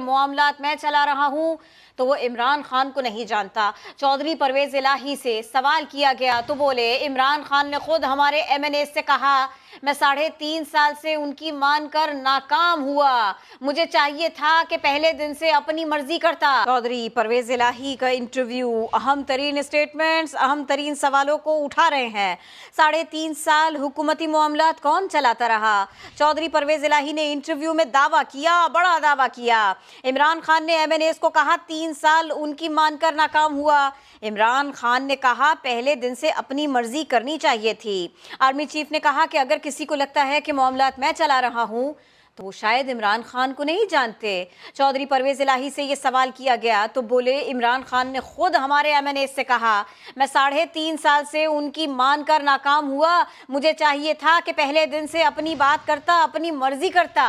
मामला मैं चला रहा हूं तो वो इमरान खान को नहीं जानता चौधरी परवेज इलाही से सवाल किया गया तो बोले इमरान खान ने खुद हमारे एमएनए से कहा मैं साढ़े तीन साल से उनकी मान कर नाकाम हुआ मुझे चाहिए था कि पहले दिन से अपनी मर्जी करता चौधरी परवेज इलाही का इंटरव्यू अहम तरीन स्टेटमेंट अहम तरीन सवालों को उठा रहे हैं साढ़े तीन साल हुकूमती मामला कौन चलाता रहा चौधरी परवेज इलाही ने इंटरव्यू में दावा किया बड़ा दावा किया इमरान खान ने एम को कहा तीन साल उनकी मानकर नाकाम हुआ इमरान खान ने कहा पहले दिन से अपनी मर्जी करनी चाहिए थी आर्मी चीफ ने कहा कि अगर किसी को लगता है कि मामला मैं चला रहा हूँ तो वो शायद इमरान खान को नहीं जानते चौधरी परवेज इलाही से ये सवाल किया गया तो बोले इमरान खान ने खुद हमारे एम एन से कहा मैं साढ़े तीन साल से उनकी मानकर नाकाम हुआ मुझे चाहिए था कि पहले दिन से अपनी बात करता अपनी मर्जी करता